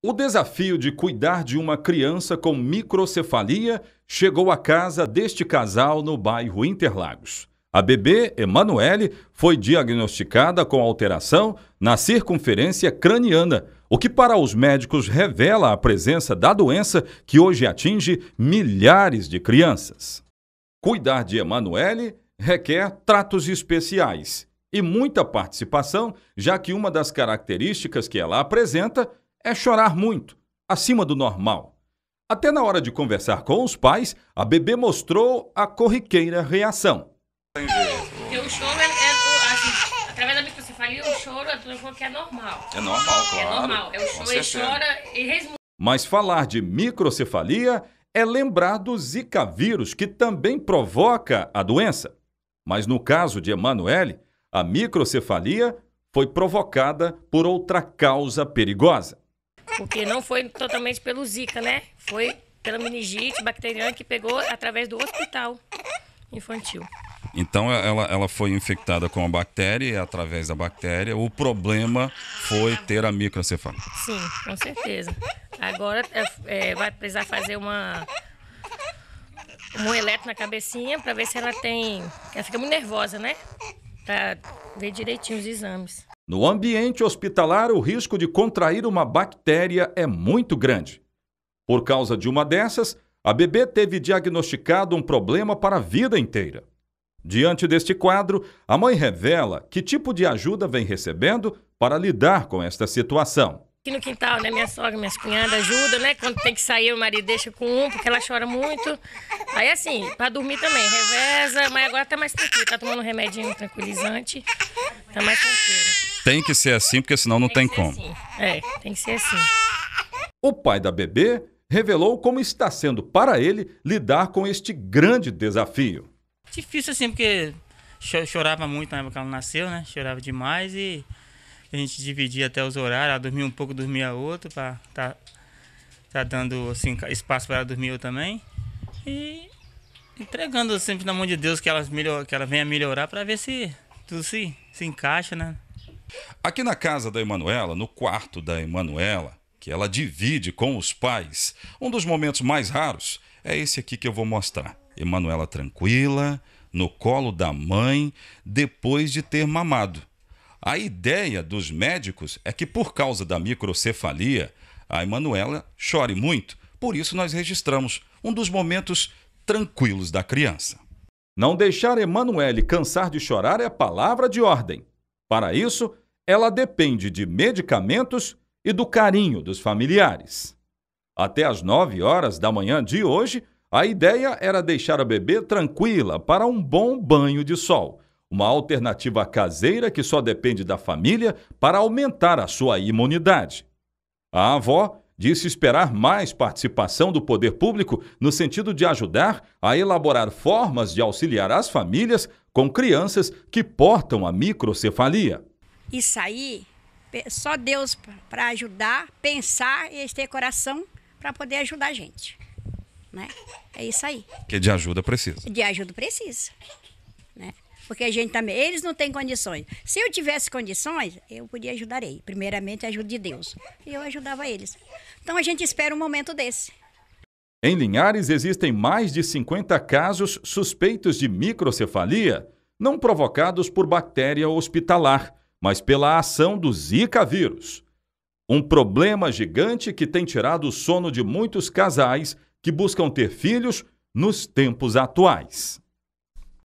O desafio de cuidar de uma criança com microcefalia chegou à casa deste casal no bairro Interlagos. A bebê Emanuele foi diagnosticada com alteração na circunferência craniana, o que para os médicos revela a presença da doença que hoje atinge milhares de crianças. Cuidar de Emanuele requer tratos especiais e muita participação, já que uma das características que ela apresenta é chorar muito, acima do normal. Até na hora de conversar com os pais, a bebê mostrou a corriqueira reação. o choro é, é assim, através da microcefalia, o choro é normal. É normal, é claro. É normal. É o choro, ele chora e resmunga. Mas falar de microcefalia é lembrar do Zika vírus, que também provoca a doença. Mas no caso de Emanuele, a microcefalia foi provocada por outra causa perigosa. Porque não foi totalmente pelo Zika, né? Foi pela meningite bacteriana que pegou através do hospital infantil. Então é, ela, ela foi infectada com a bactéria e através da bactéria o problema foi ter a microcefalia. Sim, com certeza. Agora é, é vai precisar fazer uma um eletro na cabecinha para ver se ela tem. Ela fica muito nervosa, né? Para ver direitinho os exames. No ambiente hospitalar, o risco de contrair uma bactéria é muito grande. Por causa de uma dessas, a bebê teve diagnosticado um problema para a vida inteira. Diante deste quadro, a mãe revela que tipo de ajuda vem recebendo para lidar com esta situação. Aqui no quintal, né, minha sogra, minhas cunhadas ajudam, né? Quando tem que sair, o marido deixa com um, porque ela chora muito. Aí, assim, para dormir também, reveza, mas agora tá mais tranquilo, tá tomando um remedinho tranquilizante, tá mais tranquilo. Tem que ser assim, porque senão não tem, tem como. Assim. É, tem que ser assim. O pai da bebê revelou como está sendo para ele lidar com este grande desafio. Difícil assim, porque chorava muito na época que ela nasceu, né? Chorava demais e a gente dividia até os horários, ela dormia um pouco, dormia outro, para tá, tá dando assim, espaço para ela dormir eu também. E entregando sempre na mão de Deus que ela, melhor, que ela venha melhorar para ver se tudo se, se encaixa, né? Aqui na casa da Emanuela, no quarto da Emanuela, que ela divide com os pais, um dos momentos mais raros é esse aqui que eu vou mostrar. Emanuela tranquila, no colo da mãe, depois de ter mamado. A ideia dos médicos é que por causa da microcefalia, a Emanuela chore muito. Por isso nós registramos um dos momentos tranquilos da criança. Não deixar Emanuele cansar de chorar é palavra de ordem. Para isso, ela depende de medicamentos e do carinho dos familiares. Até às 9 horas da manhã de hoje, a ideia era deixar a bebê tranquila para um bom banho de sol, uma alternativa caseira que só depende da família para aumentar a sua imunidade. A avó disse esperar mais participação do poder público no sentido de ajudar a elaborar formas de auxiliar as famílias com crianças que portam a microcefalia e sair, só Deus para ajudar, pensar e ter coração para poder ajudar a gente. Né? É isso aí. Que de ajuda precisa. De ajuda precisa. Né? Porque a gente também, eles não têm condições. Se eu tivesse condições, eu podia ajudar ele. Primeiramente, a ajuda de Deus. E eu ajudava eles. Então a gente espera um momento desse. Em Linhares existem mais de 50 casos suspeitos de microcefalia, não provocados por bactéria hospitalar mas pela ação do Zika vírus. Um problema gigante que tem tirado o sono de muitos casais que buscam ter filhos nos tempos atuais.